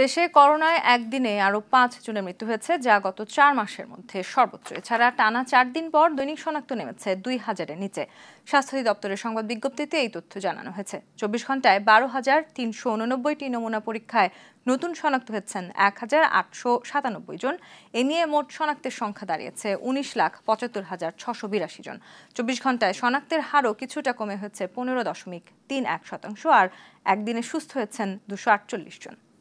দেশে করোনায় একদিনে আরও পাঁচ জনের মৃত্যু হয়েছে যা গত চার মাসের মধ্যে সর্বোচ্চ এছাড়া টানা চার দিন পর দৈনিক শনাক্ত নেমেছে দুই হাজারের নিচে স্বাস্থ্য দপ্তরের সংবাদ বিজ্ঞপ্তিতে এই তথ্য জানানো হয়েছে চব্বিশ ঘন্টায় বারো হাজার তিনশো উননব্বইটি নমুনা পরীক্ষায় নতুন শনাক্ত হয়েছেন এক হাজার আটশো সাতানব্বই জন এ নিয়ে মোট শনাক্তের সংখ্যা দাঁড়িয়েছে উনিশ লাখ পঁচাত্তর হাজার ছশো বিরাশি জন চব্বিশ ঘন্টায় শনাক্তের হারও কিছুটা কমে হয়েছে পনেরো দশমিক তিন এক শতাংশ আর একদিনে সুস্থ হয়েছেন দুশো আটচল্লিশ জন